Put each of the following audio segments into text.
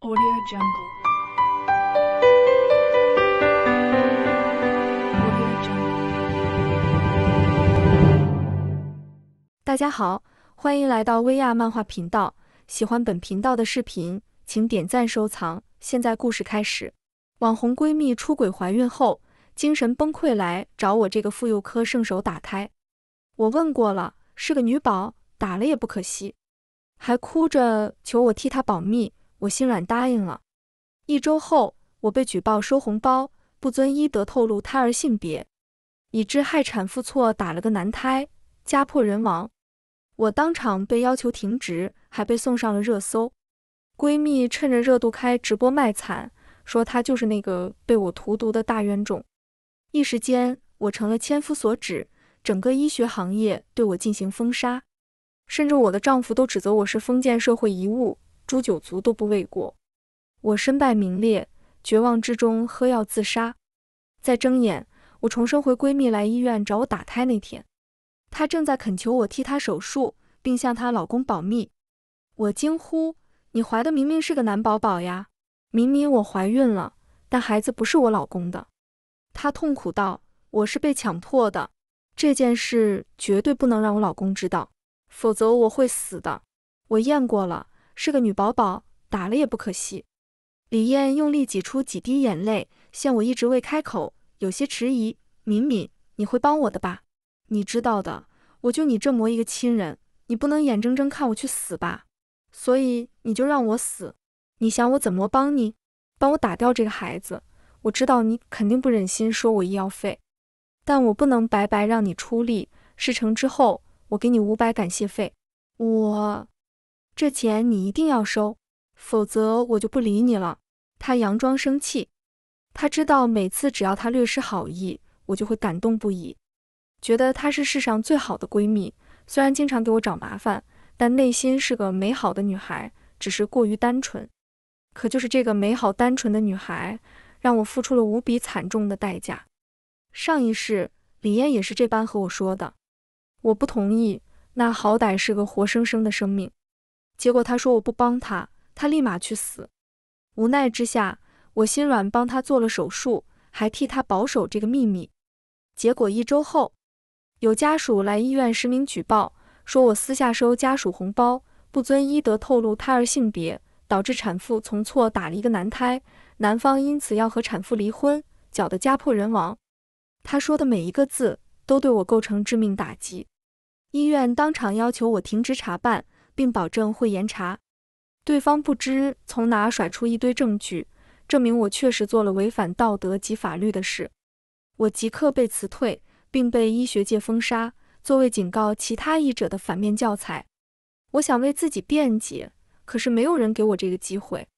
AudioJungle。AudioJungle。大家好，欢迎来到薇娅漫画频道。喜欢本频道的视频，请点赞收藏。现在故事开始：网红闺蜜出轨怀孕后，精神崩溃来找我这个妇幼科圣手，打开。我问过了，是个女宝，打了也不可惜，还哭着求我替她保密。我心软答应了。一周后，我被举报收红包、不遵医德、透露胎儿性别，以致害产妇错打了个男胎，家破人亡。我当场被要求停职，还被送上了热搜。闺蜜趁着热度开直播卖惨，说她就是那个被我荼毒的大冤种。一时间，我成了千夫所指，整个医学行业对我进行封杀，甚至我的丈夫都指责我是封建社会遗物。诛九族都不为过，我身败名裂，绝望之中喝药自杀。再睁眼，我重生回闺蜜来医院找我打胎那天，她正在恳求我替她手术，并向她老公保密。我惊呼：“你怀的明明是个男宝宝呀！”明明我怀孕了，但孩子不是我老公的。她痛苦道：“我是被强迫的，这件事绝对不能让我老公知道，否则我会死的。”我验过了。是个女宝宝，打了也不可惜。李艳用力挤出几滴眼泪，见我一直未开口，有些迟疑：“敏敏，你会帮我的吧？你知道的，我就你这么一个亲人，你不能眼睁睁看我去死吧？所以你就让我死。你想我怎么帮你？帮我打掉这个孩子。我知道你肯定不忍心收我医药费，但我不能白白让你出力。事成之后，我给你五百感谢费。我。”这钱你一定要收，否则我就不理你了。她佯装生气，她知道每次只要她略施好意，我就会感动不已，觉得她是世上最好的闺蜜。虽然经常给我找麻烦，但内心是个美好的女孩，只是过于单纯。可就是这个美好单纯的女孩，让我付出了无比惨重的代价。上一世，李艳也是这般和我说的。我不同意，那好歹是个活生生的生命。结果他说我不帮他，他立马去死。无奈之下，我心软帮他做了手术，还替他保守这个秘密。结果一周后，有家属来医院实名举报，说我私下收家属红包，不遵医德，透露胎儿性别，导致产妇从错打了一个男胎，男方因此要和产妇离婚，搅得家破人亡。他说的每一个字都对我构成致命打击，医院当场要求我停职查办。并保证会严查。对方不知从哪甩出一堆证据，证明我确实做了违反道德及法律的事。我即刻被辞退，并被医学界封杀，作为警告其他医者的反面教材。我想为自己辩解，可是没有人给我这个机会。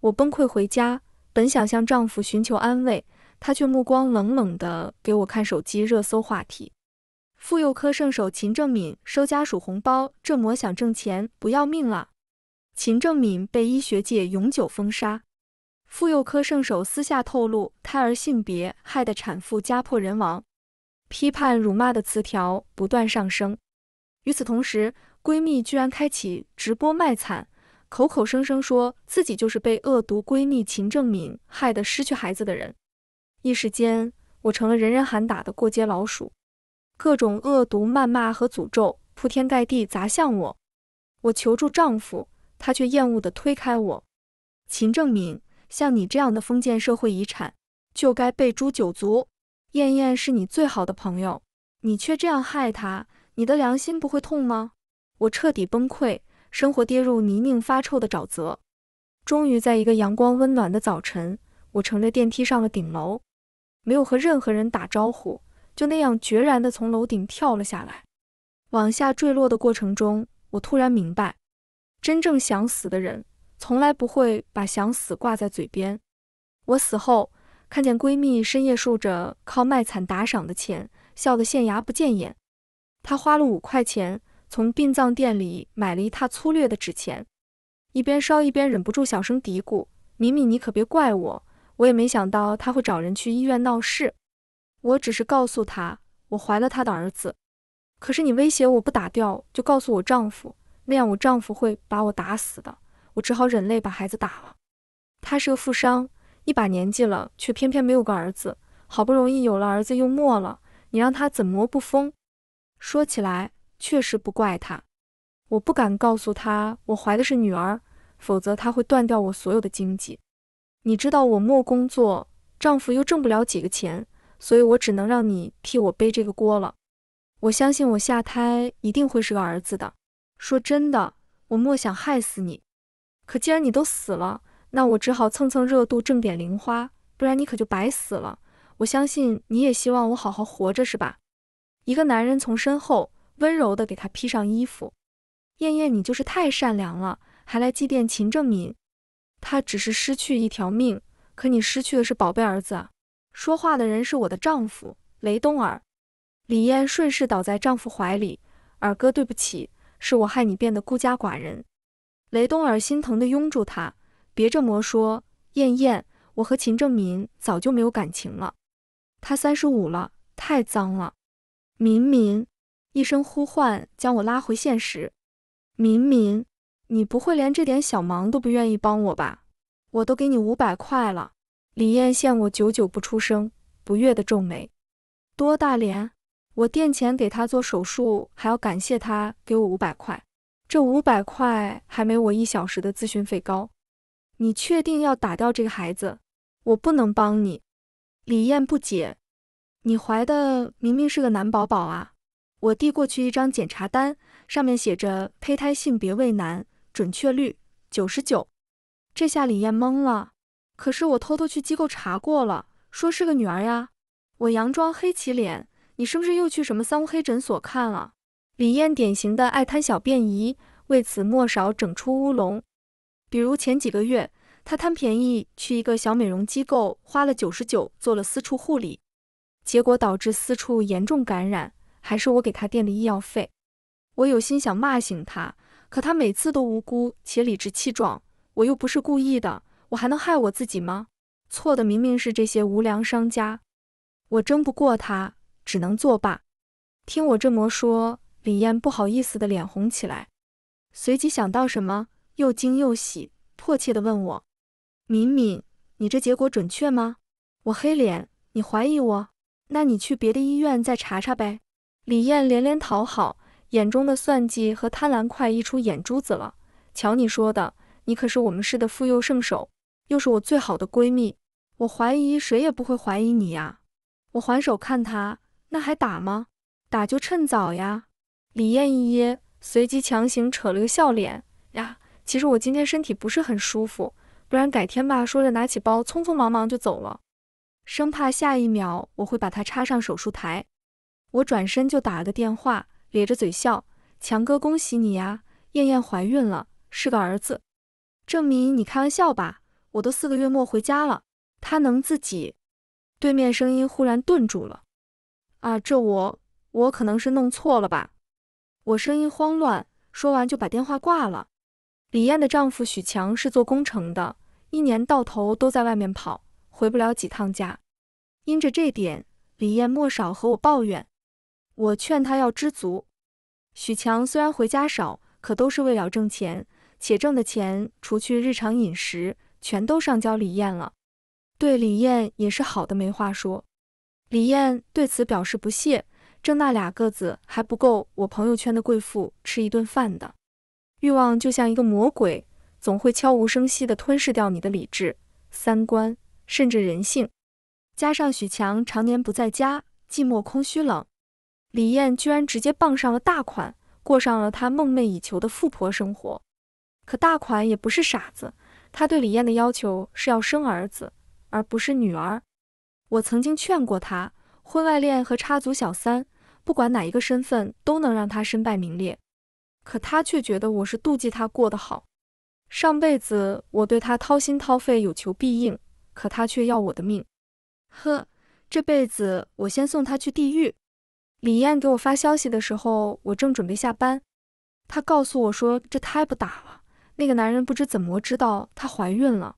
我崩溃回家，本想向丈夫寻求安慰，他却目光冷冷地给我看手机热搜话题。妇幼科圣手秦正敏收家属红包，这模想挣钱不要命了。秦正敏被医学界永久封杀。妇幼科圣手私下透露，胎儿性别害得产妇家破人亡，批判辱骂的词条不断上升。与此同时，闺蜜居然开启直播卖惨，口口声声说自己就是被恶毒闺蜜秦正敏害得失去孩子的人。一时间，我成了人人喊打的过街老鼠。各种恶毒谩骂和诅咒铺天盖地砸向我，我求助丈夫，他却厌恶地推开我。秦正敏，像你这样的封建社会遗产，就该被诛九族。燕燕是你最好的朋友，你却这样害她，你的良心不会痛吗？我彻底崩溃，生活跌入泥泞发臭的沼泽。终于在一个阳光温暖的早晨，我乘着电梯上了顶楼，没有和任何人打招呼。就那样决然地从楼顶跳了下来，往下坠落的过程中，我突然明白，真正想死的人从来不会把想死挂在嘴边。我死后看见闺蜜深夜竖着靠卖惨打赏的钱，笑得现牙不见眼。她花了五块钱从殡葬店里买了一沓粗略的纸钱，一边烧一边忍不住小声嘀咕：“敏敏，你可别怪我，我也没想到她会找人去医院闹事。”我只是告诉他我怀了他的儿子，可是你威胁我不打掉就告诉我丈夫，那样我丈夫会把我打死的。我只好忍泪把孩子打了。他是个富商，一把年纪了，却偏偏没有个儿子。好不容易有了儿子又没了，你让他怎么不疯？说起来确实不怪他。我不敢告诉他我怀的是女儿，否则他会断掉我所有的经济。你知道我没工作，丈夫又挣不了几个钱。所以我只能让你替我背这个锅了。我相信我下胎一定会是个儿子的。说真的，我莫想害死你。可既然你都死了，那我只好蹭蹭热度挣点零花，不然你可就白死了。我相信你也希望我好好活着，是吧？一个男人从身后温柔地给他披上衣服。燕燕，你就是太善良了，还来祭奠秦正民。他只是失去一条命，可你失去的是宝贝儿子啊。说话的人是我的丈夫雷东儿，李艳顺势倒在丈夫怀里，二哥，对不起，是我害你变得孤家寡人。雷东儿心疼地拥住她，别这么说，艳艳，我和秦正民早就没有感情了，他三十五了，太脏了。民民，一声呼唤将我拉回现实，民民，你不会连这点小忙都不愿意帮我吧？我都给你五百块了。李艳见我久久不出声，不悦地皱眉：“多大脸？我垫钱给他做手术，还要感谢他给我五百块，这五百块还没我一小时的咨询费高。”“你确定要打掉这个孩子？我不能帮你。”李艳不解：“你怀的明明是个男宝宝啊！”我递过去一张检查单，上面写着：“胚胎性别为男，准确率九十九。”这下李艳懵了。可是我偷偷去机构查过了，说是个女儿呀。我佯装黑起脸，你是不是又去什么三无黑诊所看了？李艳典型的爱贪小便宜，为此莫少整出乌龙。比如前几个月，她贪便宜去一个小美容机构，花了九十九做了私处护理，结果导致私处严重感染，还是我给她垫的医药费。我有心想骂醒她，可她每次都无辜且理直气壮，我又不是故意的。我还能害我自己吗？错的明明是这些无良商家，我争不过他，只能作罢。听我这么说，李艳不好意思的脸红起来，随即想到什么，又惊又喜，迫切地问我：“敏敏，你这结果准确吗？”我黑脸，你怀疑我？那你去别的医院再查查呗。李艳连连讨好，眼中的算计和贪婪快溢出眼珠子了。瞧你说的，你可是我们市的妇幼圣手。又是我最好的闺蜜，我怀疑谁也不会怀疑你呀！我还手看她，那还打吗？打就趁早呀！李艳一噎，随即强行扯了个笑脸。呀，其实我今天身体不是很舒服，不然改天吧。说着拿起包，匆匆忙忙就走了，生怕下一秒我会把她插上手术台。我转身就打了个电话，咧着嘴笑：“强哥，恭喜你呀，艳艳怀孕了，是个儿子。”证明，你开玩笑吧？我都四个月末回家了，他能自己？对面声音忽然顿住了。啊，这我我可能是弄错了吧？我声音慌乱，说完就把电话挂了。李艳的丈夫许强是做工程的，一年到头都在外面跑，回不了几趟家。因着这点，李艳莫少和我抱怨。我劝她要知足。许强虽然回家少，可都是为了挣钱，且挣的钱除去日常饮食。全都上交李艳了，对李艳也是好的没话说。李艳对此表示不屑，挣那俩个子还不够我朋友圈的贵妇吃一顿饭的。欲望就像一个魔鬼，总会悄无声息地吞噬掉你的理智、三观，甚至人性。加上许强常年不在家，寂寞、空虚、冷，李艳居然直接傍上了大款，过上了她梦寐以求的富婆生活。可大款也不是傻子。他对李艳的要求是要生儿子，而不是女儿。我曾经劝过他，婚外恋和插足小三，不管哪一个身份，都能让他身败名裂。可他却觉得我是妒忌他过得好。上辈子我对他掏心掏肺，有求必应，可他却要我的命。呵，这辈子我先送他去地狱。李艳给我发消息的时候，我正准备下班。他告诉我说，这胎不打了。那个男人不知怎么知道她怀孕了，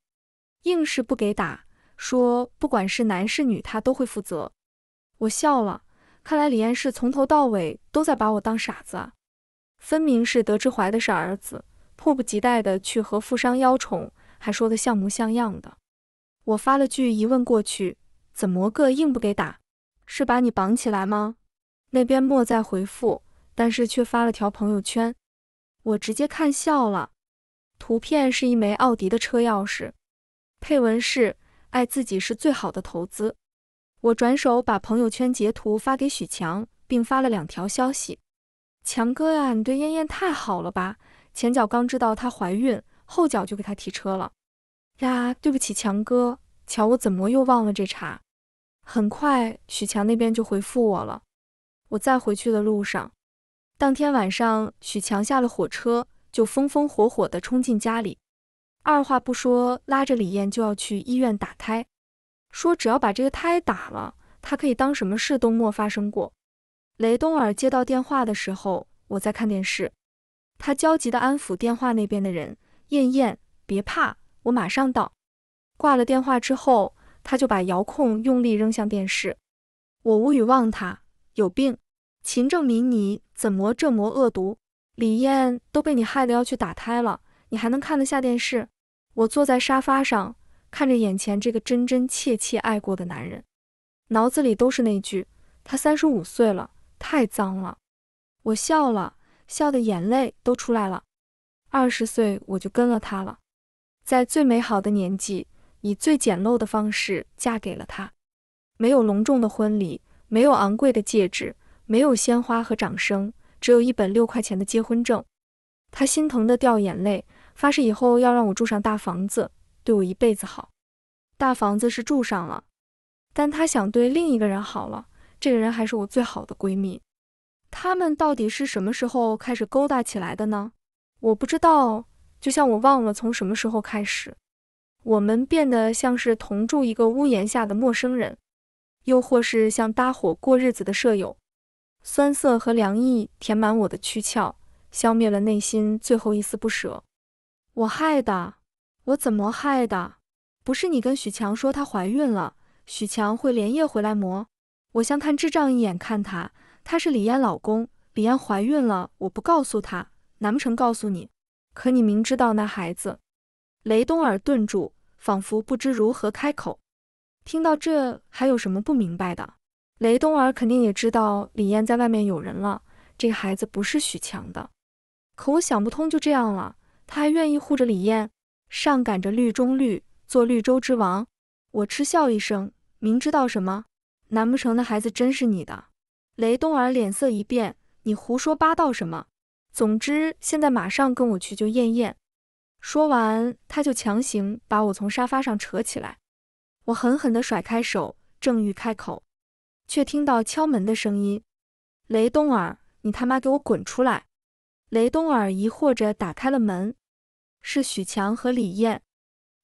硬是不给打，说不管是男是女，他都会负责。我笑了，看来李艳是从头到尾都在把我当傻子啊，分明是得知怀的是儿子，迫不及待的去和富商邀宠，还说的像模像样的。我发了句疑问过去，怎么个硬不给打？是把你绑起来吗？那边莫再回复，但是却发了条朋友圈，我直接看笑了。图片是一枚奥迪的车钥匙，配文是“爱自己是最好的投资”。我转手把朋友圈截图发给许强，并发了两条消息：“强哥呀，你对燕燕太好了吧？前脚刚知道她怀孕，后脚就给她提车了。”“呀，对不起，强哥，瞧我怎么又忘了这茬。”很快，许强那边就回复我了。我在回去的路上。当天晚上，许强下了火车。就风风火火地冲进家里，二话不说拉着李艳就要去医院打胎，说只要把这个胎打了，他可以当什么事都没发生过。雷东儿接到电话的时候，我在看电视，他焦急地安抚电话那边的人：“艳艳，别怕，我马上到。”挂了电话之后，他就把遥控用力扔向电视。我无语望他，有病？秦正明，你怎么这么恶毒？李艳都被你害得要去打胎了，你还能看得下电视？我坐在沙发上，看着眼前这个真真切切爱过的男人，脑子里都是那句：“他三十五岁了，太脏了。”我笑了笑，的眼泪都出来了。二十岁我就跟了他了，在最美好的年纪，以最简陋的方式嫁给了他，没有隆重的婚礼，没有昂贵的戒指，没有鲜花和掌声。只有一本六块钱的结婚证，他心疼的掉眼泪，发誓以后要让我住上大房子，对我一辈子好。大房子是住上了，但他想对另一个人好了，这个人还是我最好的闺蜜。他们到底是什么时候开始勾搭起来的呢？我不知道，就像我忘了从什么时候开始，我们变得像是同住一个屋檐下的陌生人，又或是像搭伙过日子的舍友。酸涩和凉意填满我的躯壳，消灭了内心最后一丝不舍。我害的，我怎么害的？不是你跟许强说她怀孕了，许强会连夜回来磨。我像看智障一眼看他，他是李艳老公，李艳怀孕了，我不告诉他，难不成告诉你？可你明知道那孩子……雷东儿顿住，仿佛不知如何开口。听到这，还有什么不明白的？雷东儿肯定也知道李艳在外面有人了，这孩子不是许强的。可我想不通，就这样了，他还愿意护着李艳，上赶着绿中绿，做绿洲之王。我嗤笑一声，明知道什么？难不成那孩子真是你的？雷东儿脸色一变，你胡说八道什么？总之，现在马上跟我去救燕燕。说完，他就强行把我从沙发上扯起来，我狠狠地甩开手，正欲开口。却听到敲门的声音，雷东尔，你他妈给我滚出来！雷东尔疑惑着打开了门，是许强和李艳。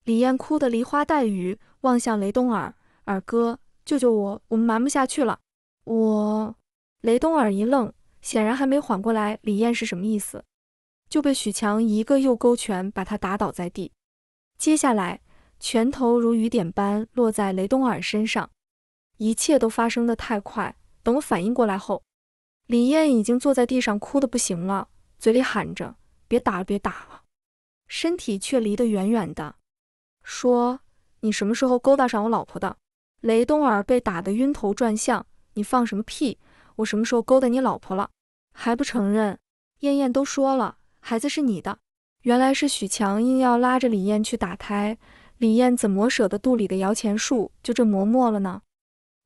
李艳哭得梨花带雨，望向雷东尔：“尔哥，救救我，我们瞒不下去了。”我……雷东尔一愣，显然还没缓过来。李艳是什么意思？就被许强一个右勾拳把他打倒在地，接下来拳头如雨点般落在雷东尔身上。一切都发生的太快，等我反应过来后，李艳已经坐在地上哭的不行了，嘴里喊着别打了别打了，身体却离得远远的，说你什么时候勾搭上我老婆的？雷东儿被打得晕头转向，你放什么屁？我什么时候勾搭你老婆了？还不承认？燕燕都说了，孩子是你的。原来是许强硬要拉着李艳去打胎，李艳怎么舍得肚里的摇钱树就这磨没了呢？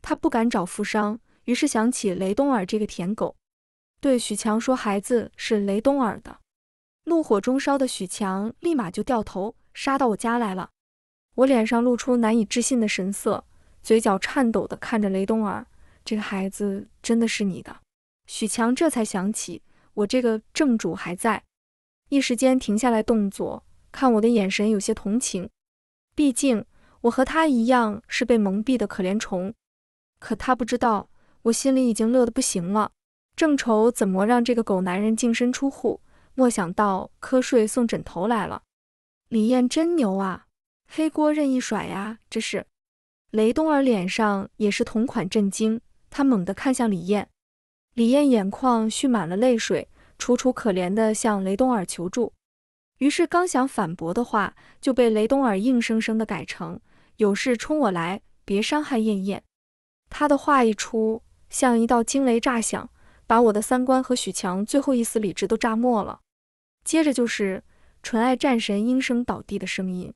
他不敢找富商，于是想起雷东儿这个舔狗，对许强说：“孩子是雷东儿的。”怒火中烧的许强立马就掉头杀到我家来了。我脸上露出难以置信的神色，嘴角颤抖地看着雷东儿：“这个孩子真的是你的？”许强这才想起我这个正主还在，一时间停下来动作，看我的眼神有些同情。毕竟我和他一样是被蒙蔽的可怜虫。可他不知道，我心里已经乐得不行了，正愁怎么让这个狗男人净身出户，莫想到瞌睡送枕头来了。李艳真牛啊，黑锅任意甩呀！这是。雷东儿脸上也是同款震惊，他猛地看向李艳，李艳眼眶蓄满了泪水，楚楚可怜的向雷东儿求助。于是刚想反驳的话，就被雷东儿硬生生地改成：有事冲我来，别伤害燕燕。”他的话一出，像一道惊雷炸响，把我的三观和许强最后一丝理智都炸没了。接着就是“纯爱战神”应声倒地的声音。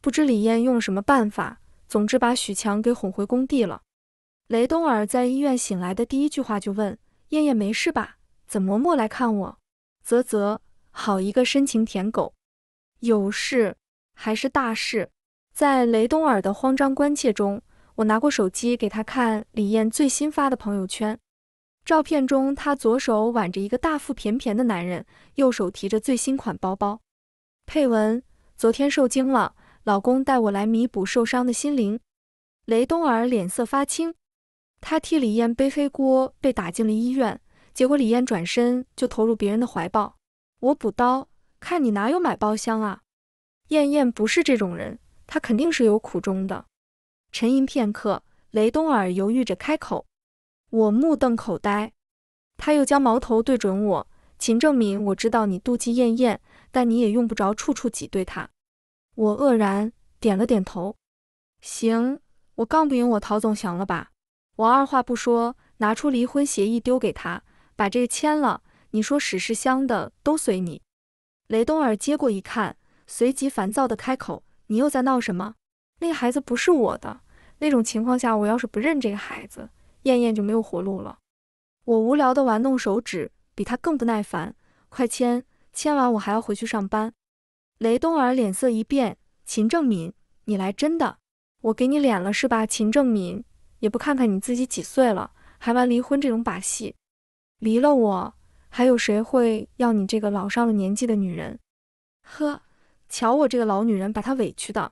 不知李艳用了什么办法，总之把许强给哄回工地了。雷东儿在医院醒来的第一句话就问：“燕燕没事吧？怎么没来看我？”啧啧，好一个深情舔狗！有事还是大事？在雷东儿的慌张关切中。我拿过手机给他看李艳最新发的朋友圈，照片中她左手挽着一个大腹便便的男人，右手提着最新款包包，配文：昨天受惊了，老公带我来弥补受伤的心灵。雷东儿脸色发青，他替李艳背黑锅被打进了医院，结果李艳转身就投入别人的怀抱。我补刀，看你哪有买包厢啊？艳艳不是这种人，她肯定是有苦衷的。沉吟片刻，雷东尔犹豫着开口。我目瞪口呆，他又将矛头对准我。秦正敏，我知道你妒忌艳艳，但你也用不着处处挤兑他。我愕然，点了点头。行，我杠不赢，我陶总行了吧？我二话不说，拿出离婚协议丢给他，把这个签了。你说屎是香的，都随你。雷东尔接过一看，随即烦躁的开口：“你又在闹什么？”那个孩子不是我的。那种情况下，我要是不认这个孩子，燕燕就没有活路了。我无聊的玩弄手指，比他更不耐烦。快签，签完我还要回去上班。雷东儿脸色一变：“秦正敏，你来真的？我给你脸了是吧？秦正敏，也不看看你自己几岁了，还玩离婚这种把戏。离了我，还有谁会要你这个老上了年纪的女人？呵，瞧我这个老女人，把她委屈的。”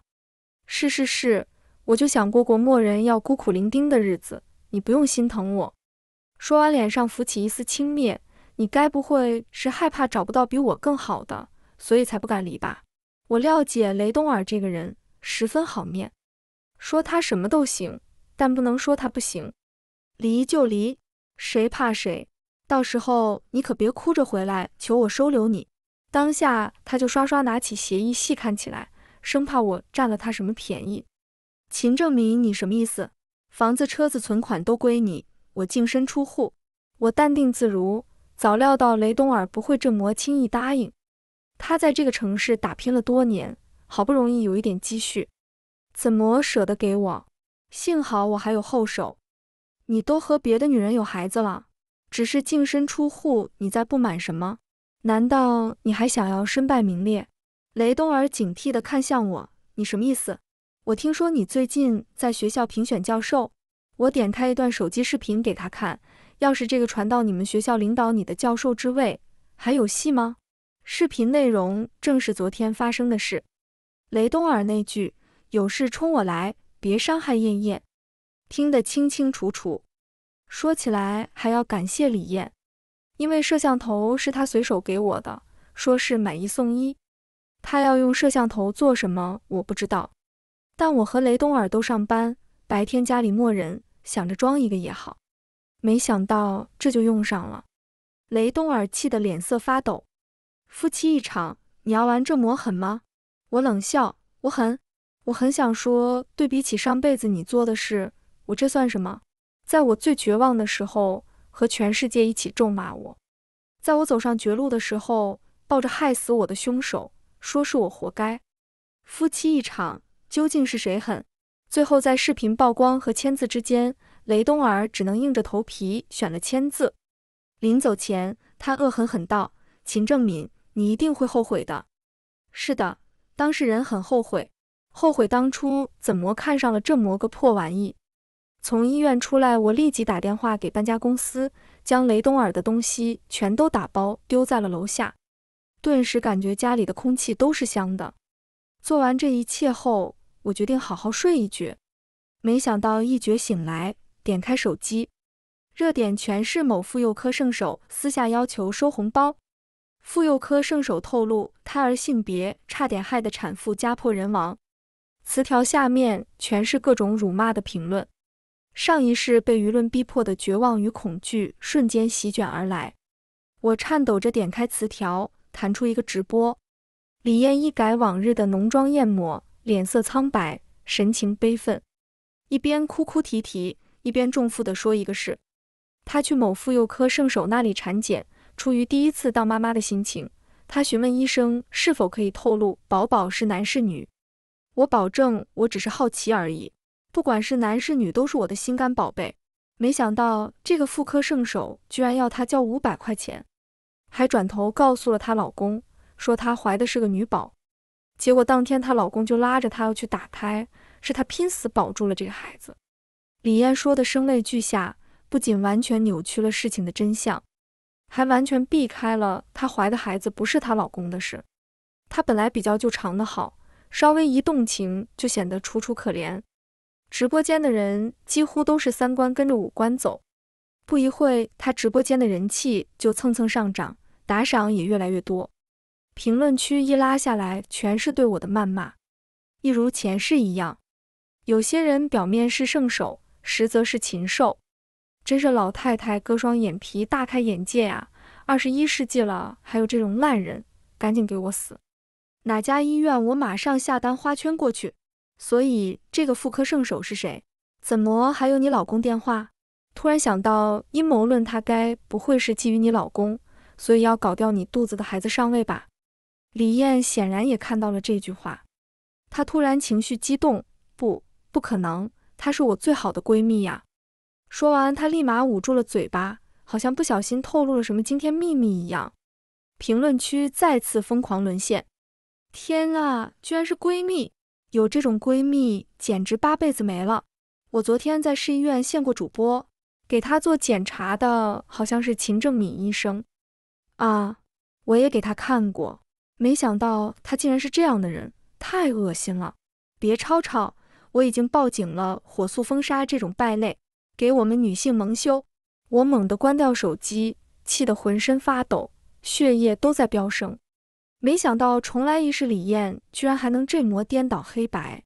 是是是，我就想过过末人要孤苦伶仃的日子，你不用心疼我。说完，脸上浮起一丝轻蔑。你该不会是害怕找不到比我更好的，所以才不敢离吧？我料解雷东儿这个人十分好面，说他什么都行，但不能说他不行。离就离，谁怕谁？到时候你可别哭着回来求我收留你。当下，他就刷刷拿起协议，细看起来。生怕我占了他什么便宜，秦正明，你什么意思？房子、车子、存款都归你，我净身出户。我淡定自如，早料到雷东儿不会这么轻易答应。他在这个城市打拼了多年，好不容易有一点积蓄，怎么舍得给我？幸好我还有后手。你都和别的女人有孩子了，只是净身出户，你在不满什么？难道你还想要身败名裂？雷东儿警惕地看向我：“你什么意思？我听说你最近在学校评选教授。”我点开一段手机视频给他看：“要是这个传到你们学校，领导你的教授之位还有戏吗？”视频内容正是昨天发生的事。雷东儿那句“有事冲我来，别伤害燕燕”，听得清清楚楚。说起来还要感谢李燕，因为摄像头是他随手给我的，说是买一送一。他要用摄像头做什么？我不知道。但我和雷东尔都上班，白天家里没人，想着装一个也好。没想到这就用上了。雷东尔气得脸色发抖。夫妻一场，你要玩这么狠吗？我冷笑。我很，我很想说，对比起上辈子你做的事，我这算什么？在我最绝望的时候，和全世界一起咒骂我；在我走上绝路的时候，抱着害死我的凶手。说是我活该，夫妻一场，究竟是谁狠？最后在视频曝光和签字之间，雷东儿只能硬着头皮选了签字。临走前，他恶狠狠道：“秦正敏，你一定会后悔的。”是的，当事人很后悔，后悔当初怎么看上了这么个破玩意。从医院出来，我立即打电话给搬家公司，将雷东儿的东西全都打包丢在了楼下。顿时感觉家里的空气都是香的。做完这一切后，我决定好好睡一觉。没想到一觉醒来，点开手机，热点全是某妇幼科圣手私下要求收红包。妇幼科圣手透露胎儿性别，差点害得产妇家破人亡。词条下面全是各种辱骂的评论。上一世被舆论逼迫的绝望与恐惧瞬间席卷而来，我颤抖着点开词条。弹出一个直播，李艳一改往日的浓妆艳抹，脸色苍白，神情悲愤，一边哭哭啼啼，一边重复地说一个事：她去某妇幼科圣手那里产检，出于第一次当妈妈的心情，她询问医生是否可以透露宝宝是男是女。我保证，我只是好奇而已，不管是男是女，都是我的心肝宝贝。没想到这个妇科圣手居然要他交五百块钱。还转头告诉了她老公，说她怀的是个女宝。结果当天她老公就拉着她要去打胎，是她拼死保住了这个孩子。李艳说的声泪俱下，不仅完全扭曲了事情的真相，还完全避开了她怀的孩子不是她老公的事。她本来比较就长的好，稍微一动情就显得楚楚可怜。直播间的人几乎都是三观跟着五官走。不一会他直播间的人气就蹭蹭上涨，打赏也越来越多。评论区一拉下来，全是对我的谩骂，一如前世一样。有些人表面是圣手，实则是禽兽，真是老太太割双眼皮，大开眼界呀！二十一世纪了，还有这种烂人，赶紧给我死！哪家医院？我马上下单花圈过去。所以这个妇科圣手是谁？怎么还有你老公电话？突然想到阴谋论，她该不会是觊觎你老公，所以要搞掉你肚子的孩子上位吧？李艳显然也看到了这句话，她突然情绪激动，不，不可能，她是我最好的闺蜜呀！说完，她立马捂住了嘴巴，好像不小心透露了什么惊天秘密一样。评论区再次疯狂沦陷，天啊，居然是闺蜜！有这种闺蜜，简直八辈子没了！我昨天在市医院见过主播。给他做检查的好像是秦正敏医生啊，我也给他看过，没想到他竟然是这样的人，太恶心了！别吵吵，我已经报警了，火速封杀这种败类，给我们女性蒙羞。我猛地关掉手机，气得浑身发抖，血液都在飙升。没想到重来一世，李艳居然还能这模颠倒黑白。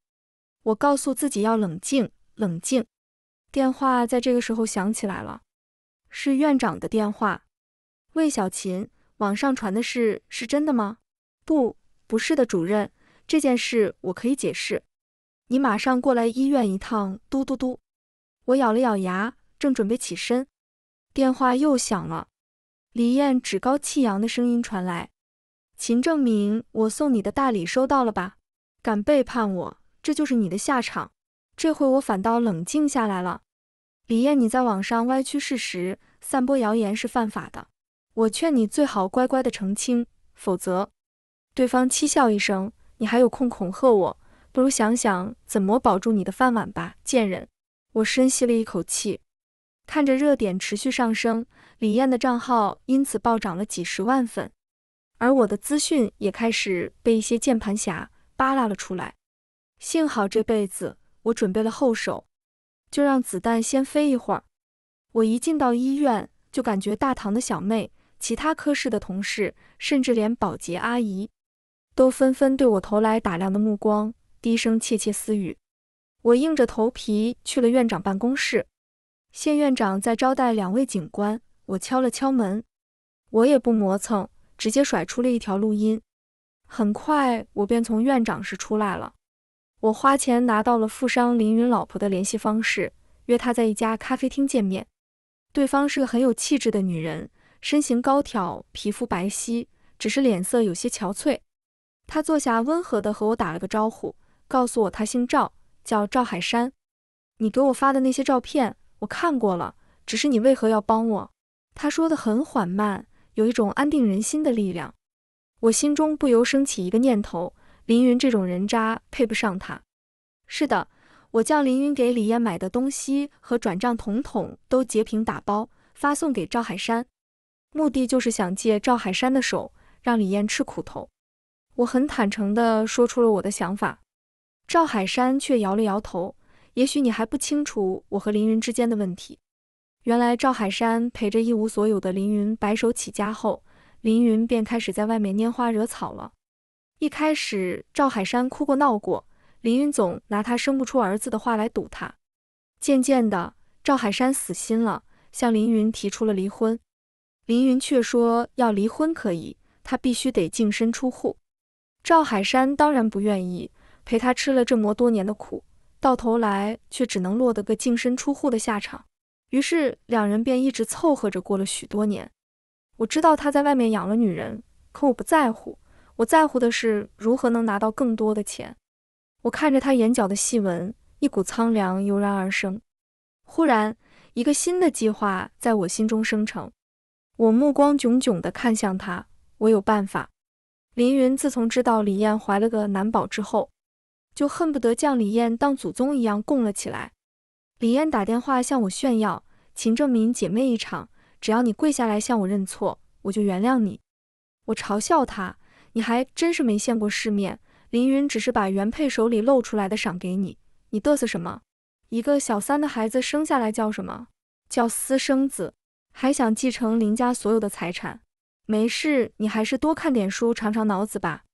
我告诉自己要冷静，冷静。电话在这个时候响起来了，是院长的电话。魏小琴，网上传的事是真的吗？不，不是的，主任，这件事我可以解释。你马上过来医院一趟。嘟嘟嘟，我咬了咬牙，正准备起身，电话又响了。李燕趾高气扬的声音传来：“秦正明，我送你的大礼收到了吧？敢背叛我，这就是你的下场。”这回我反倒冷静下来了。李艳，你在网上歪曲事实、散播谣言是犯法的。我劝你最好乖乖的澄清，否则……对方嗤笑一声：“你还有空恐吓我？不如想想怎么保住你的饭碗吧，贱人！”我深吸了一口气，看着热点持续上升，李艳的账号因此暴涨了几十万粉，而我的资讯也开始被一些键盘侠扒拉了出来。幸好这辈子我准备了后手。就让子弹先飞一会儿。我一进到医院，就感觉大堂的小妹、其他科室的同事，甚至连保洁阿姨，都纷纷对我投来打量的目光，低声窃窃私语。我硬着头皮去了院长办公室。现院长在招待两位警官，我敲了敲门，我也不磨蹭，直接甩出了一条录音。很快，我便从院长室出来了。我花钱拿到了富商林云老婆的联系方式，约她在一家咖啡厅见面。对方是个很有气质的女人，身形高挑，皮肤白皙，只是脸色有些憔悴。她坐下，温和地和我打了个招呼，告诉我她姓赵，叫赵海山。你给我发的那些照片，我看过了。只是你为何要帮我？她说得很缓慢，有一种安定人心的力量。我心中不由升起一个念头。凌云这种人渣配不上他。是的，我将凌云给李艳买的东西和转账统统都截屏打包发送给赵海山，目的就是想借赵海山的手让李艳吃苦头。我很坦诚地说出了我的想法，赵海山却摇了摇头。也许你还不清楚我和凌云之间的问题。原来赵海山陪着一无所有的凌云白手起家后，凌云便开始在外面拈花惹草了。一开始，赵海山哭过闹过，林云总拿他生不出儿子的话来堵他。渐渐的，赵海山死心了，向林云提出了离婚。林云却说要离婚可以，他必须得净身出户。赵海山当然不愿意，陪他吃了这么多年的苦，到头来却只能落得个净身出户的下场。于是两人便一直凑合着过了许多年。我知道他在外面养了女人，可我不在乎。我在乎的是如何能拿到更多的钱。我看着他眼角的细纹，一股苍凉油然而生。忽然，一个新的计划在我心中生成。我目光炯炯地看向他，我有办法。林云自从知道李艳怀了个男宝之后，就恨不得将李艳当祖宗一样供了起来。李艳打电话向我炫耀：“秦正明姐妹一场，只要你跪下来向我认错，我就原谅你。”我嘲笑他。你还真是没见过世面，林云只是把原配手里露出来的赏给你，你得瑟什么？一个小三的孩子生下来叫什么？叫私生子，还想继承林家所有的财产？没事，你还是多看点书，长长脑子吧。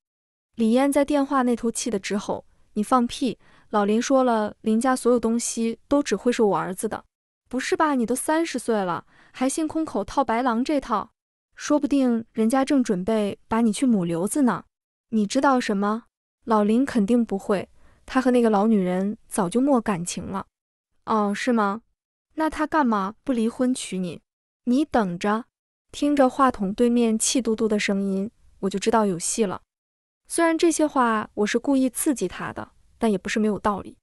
李嫣在电话那头气得直吼：“你放屁！老林说了，林家所有东西都只会是我儿子的，不是吧？你都三十岁了，还信空口套白狼这套？”说不定人家正准备把你去母瘤子呢，你知道什么？老林肯定不会，他和那个老女人早就没感情了。哦，是吗？那他干嘛不离婚娶你？你等着，听着话筒对面气嘟嘟的声音，我就知道有戏了。虽然这些话我是故意刺激他的，但也不是没有道理。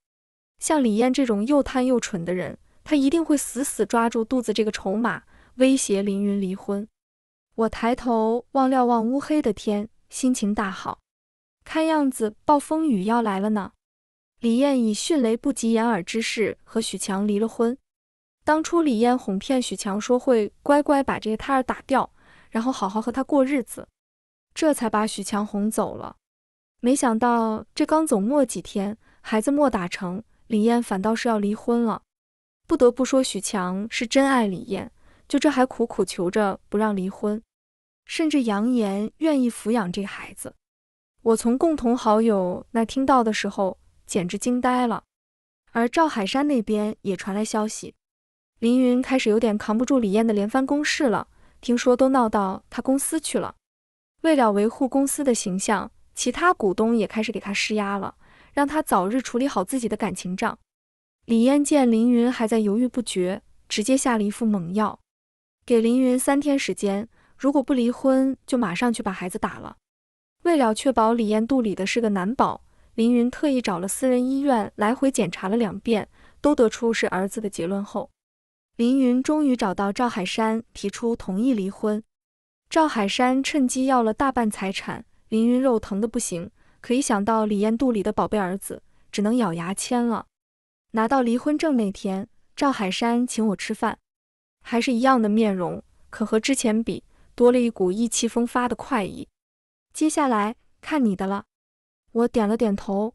像李艳这种又贪又蠢的人，他一定会死死抓住肚子这个筹码，威胁林云离婚。我抬头望瞭望乌黑的天，心情大好。看样子暴风雨要来了呢。李艳以迅雷不及掩耳之势和许强离了婚。当初李艳哄骗许强说会乖乖把这个胎儿打掉，然后好好和他过日子，这才把许强哄走了。没想到这刚走没几天，孩子没打成，李艳反倒是要离婚了。不得不说，许强是真爱李艳，就这还苦苦求着不让离婚。甚至扬言愿意抚养这孩子。我从共同好友那听到的时候，简直惊呆了。而赵海山那边也传来消息，林云开始有点扛不住李艳的连番攻势了，听说都闹到他公司去了。为了维护公司的形象，其他股东也开始给他施压了，让他早日处理好自己的感情账。李艳见林云还在犹豫不决，直接下了一副猛药，给林云三天时间。如果不离婚，就马上去把孩子打了。为了确保李艳肚里的是个男宝，林云特意找了私人医院来回检查了两遍，都得出是儿子的结论后，林云终于找到赵海山，提出同意离婚。赵海山趁机要了大半财产，林云肉疼的不行，可一想到李艳肚里的宝贝儿子，只能咬牙签了。拿到离婚证那天，赵海山请我吃饭，还是一样的面容，可和之前比。多了一股意气风发的快意，接下来看你的了。我点了点头。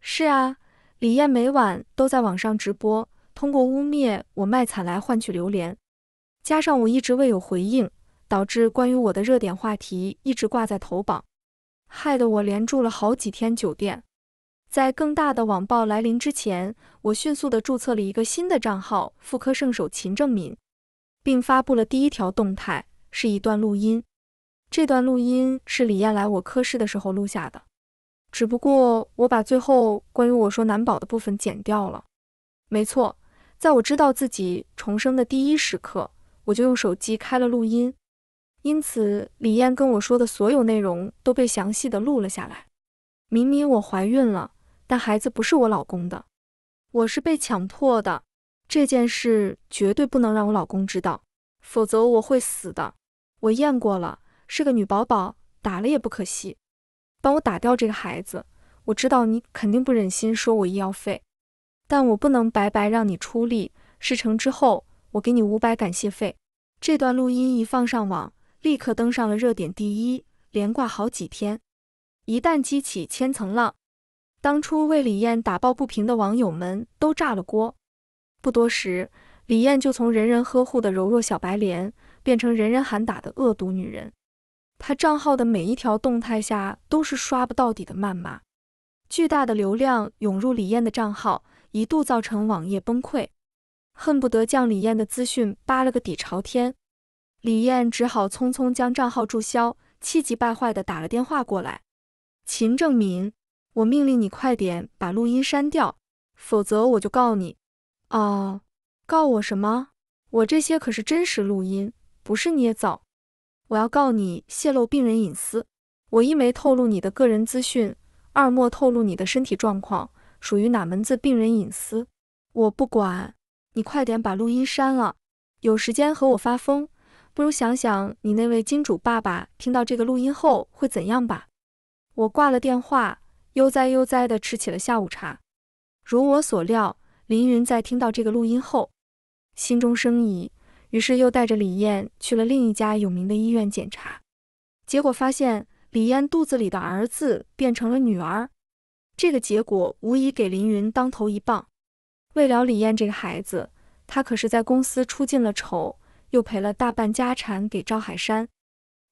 是啊，李艳每晚都在网上直播，通过污蔑我卖惨来换取榴莲。加上我一直未有回应，导致关于我的热点话题一直挂在头榜，害得我连住了好几天酒店。在更大的网暴来临之前，我迅速的注册了一个新的账号“妇科圣手秦正敏”，并发布了第一条动态。是一段录音，这段录音是李艳来我科室的时候录下的，只不过我把最后关于我说难保的部分剪掉了。没错，在我知道自己重生的第一时刻，我就用手机开了录音，因此李艳跟我说的所有内容都被详细的录了下来。明明我怀孕了，但孩子不是我老公的，我是被强迫的，这件事绝对不能让我老公知道。否则我会死的。我验过了，是个女宝宝，打了也不可惜。帮我打掉这个孩子，我知道你肯定不忍心收我医药费，但我不能白白让你出力。事成之后，我给你五百感谢费。这段录音一放上网，立刻登上了热点第一，连挂好几天。一旦激起千层浪，当初为李艳打抱不平的网友们都炸了锅。不多时。李艳就从人人呵护的柔弱小白莲变成人人喊打的恶毒女人。她账号的每一条动态下都是刷不到底的谩骂，巨大的流量涌入李艳的账号，一度造成网页崩溃，恨不得将李艳的资讯扒了个底朝天。李艳只好匆匆将账号注销，气急败坏地打了电话过来：“秦正民，我命令你快点把录音删掉，否则我就告你。”哦。告我什么？我这些可是真实录音，不是捏造。我要告你泄露病人隐私。我一没透露你的个人资讯，二没透露你的身体状况，属于哪门子病人隐私？我不管你，快点把录音删了。有时间和我发疯，不如想想你那位金主爸爸听到这个录音后会怎样吧。我挂了电话，悠哉悠哉地吃起了下午茶。如我所料，林云在听到这个录音后。心中生疑，于是又带着李艳去了另一家有名的医院检查，结果发现李艳肚子里的儿子变成了女儿。这个结果无疑给林云当头一棒。为了李艳这个孩子，他可是在公司出尽了丑，又赔了大半家产给赵海山，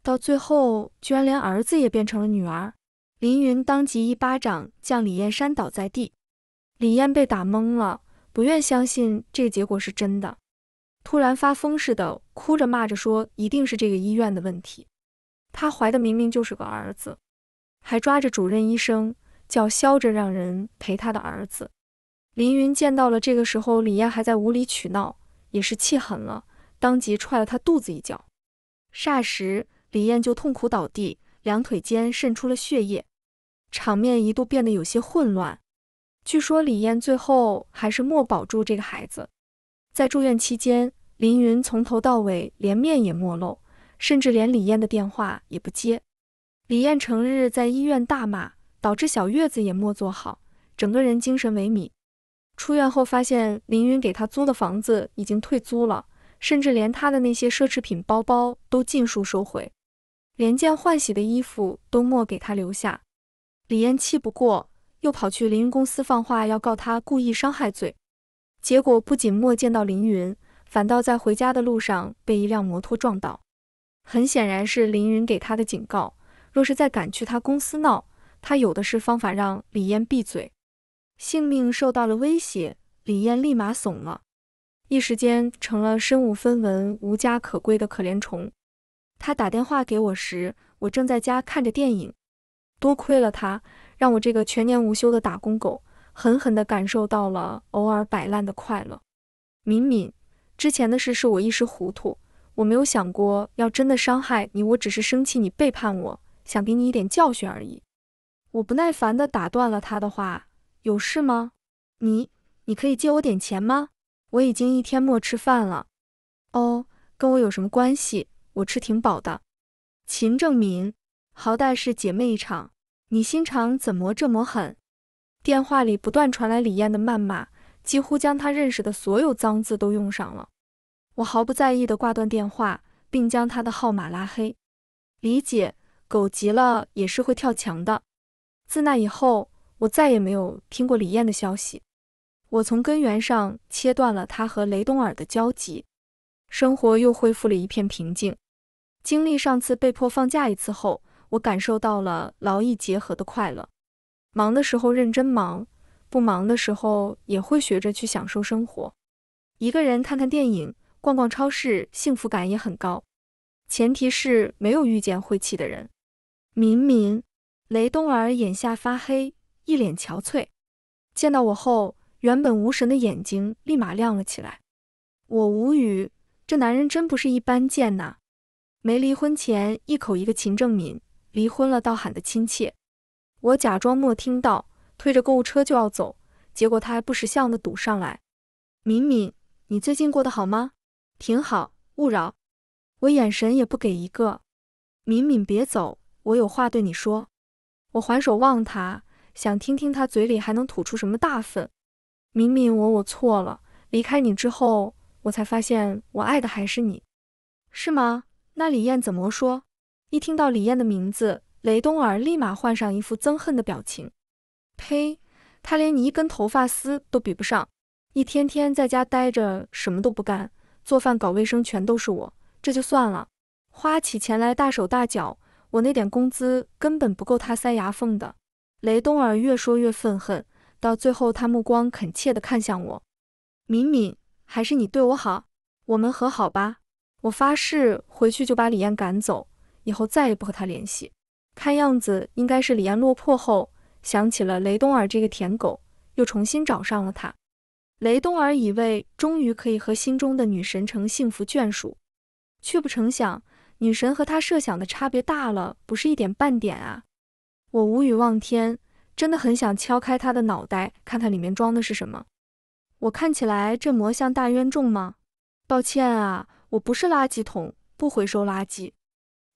到最后居然连儿子也变成了女儿。林云当即一巴掌将李艳扇倒在地，李艳被打懵了。不愿相信这个结果是真的，突然发疯似的哭着骂着说：“一定是这个医院的问题。”她怀的明明就是个儿子，还抓着主任医生叫嚣着让人陪她的儿子。林云见到了这个时候，李艳还在无理取闹，也是气狠了，当即踹了她肚子一脚。霎时，李艳就痛苦倒地，两腿间渗出了血液，场面一度变得有些混乱。据说李艳最后还是没保住这个孩子。在住院期间，林云从头到尾连面也没露，甚至连李艳的电话也不接。李艳成日在医院大骂，导致小月子也没坐好，整个人精神萎靡。出院后发现，林云给她租的房子已经退租了，甚至连她的那些奢侈品包包都尽数收回，连件换洗的衣服都没给她留下。李艳气不过。又跑去凌云公司放话要告他故意伤害罪，结果不仅没见到凌云，反倒在回家的路上被一辆摩托撞倒。很显然是凌云给他的警告，若是再敢去他公司闹，他有的是方法让李艳闭嘴。性命受到了威胁，李艳立马怂了，一时间成了身无分文、无家可归的可怜虫。他打电话给我时，我正在家看着电影。多亏了他。让我这个全年无休的打工狗狠狠地感受到了偶尔摆烂的快乐。敏敏，之前的事是我一时糊涂，我没有想过要真的伤害你，我只是生气你背叛我，想给你一点教训而已。我不耐烦地打断了他的话：“有事吗？你，你可以借我点钱吗？我已经一天没吃饭了。”哦，跟我有什么关系？我吃挺饱的。秦正敏，好歹是姐妹一场。你心肠怎么这么狠？电话里不断传来李艳的谩骂，几乎将他认识的所有脏字都用上了。我毫不在意的挂断电话，并将他的号码拉黑。李姐，狗急了也是会跳墙的。自那以后，我再也没有听过李艳的消息。我从根源上切断了他和雷东尔的交集，生活又恢复了一片平静。经历上次被迫放假一次后。我感受到了劳逸结合的快乐，忙的时候认真忙，不忙的时候也会学着去享受生活。一个人看看电影，逛逛超市，幸福感也很高。前提是没有遇见晦气的人。明明，雷东儿眼下发黑，一脸憔悴，见到我后，原本无神的眼睛立马亮了起来。我无语，这男人真不是一般贱呐！没离婚前，一口一个秦正敏，离婚了，倒喊的亲切。我假装没听到，推着购物车就要走，结果他还不识相的堵上来。敏敏，你最近过得好吗？挺好，勿扰。我眼神也不给一个。敏敏，别走，我有话对你说。我还手望他，想听听他嘴里还能吐出什么大粪。敏敏，我我错了。离开你之后，我才发现我爱的还是你，是吗？那李艳怎么说？一听到李艳的名字，雷东儿立马换上一副憎恨的表情。呸！她连你一根头发丝都比不上，一天天在家呆着，什么都不干，做饭搞卫生全都是我。这就算了，花起钱来大手大脚，我那点工资根本不够她塞牙缝的。雷东儿越说越愤恨，到最后他目光恳切地看向我：“敏敏，还是你对我好，我们和好吧。我发誓回去就把李艳赶走。”以后再也不和他联系。看样子应该是李安落魄后想起了雷东儿这个舔狗，又重新找上了他。雷东儿以为终于可以和心中的女神成幸福眷属，却不成想女神和他设想的差别大了不是一点半点啊！我无语望天，真的很想敲开他的脑袋看看里面装的是什么。我看起来这魔像大冤种吗？抱歉啊，我不是垃圾桶，不回收垃圾。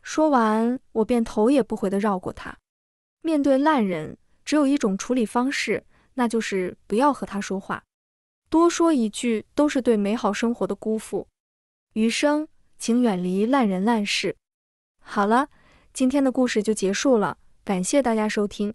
说完，我便头也不回地绕过他。面对烂人，只有一种处理方式，那就是不要和他说话。多说一句，都是对美好生活的辜负。余生，请远离烂人烂事。好了，今天的故事就结束了，感谢大家收听。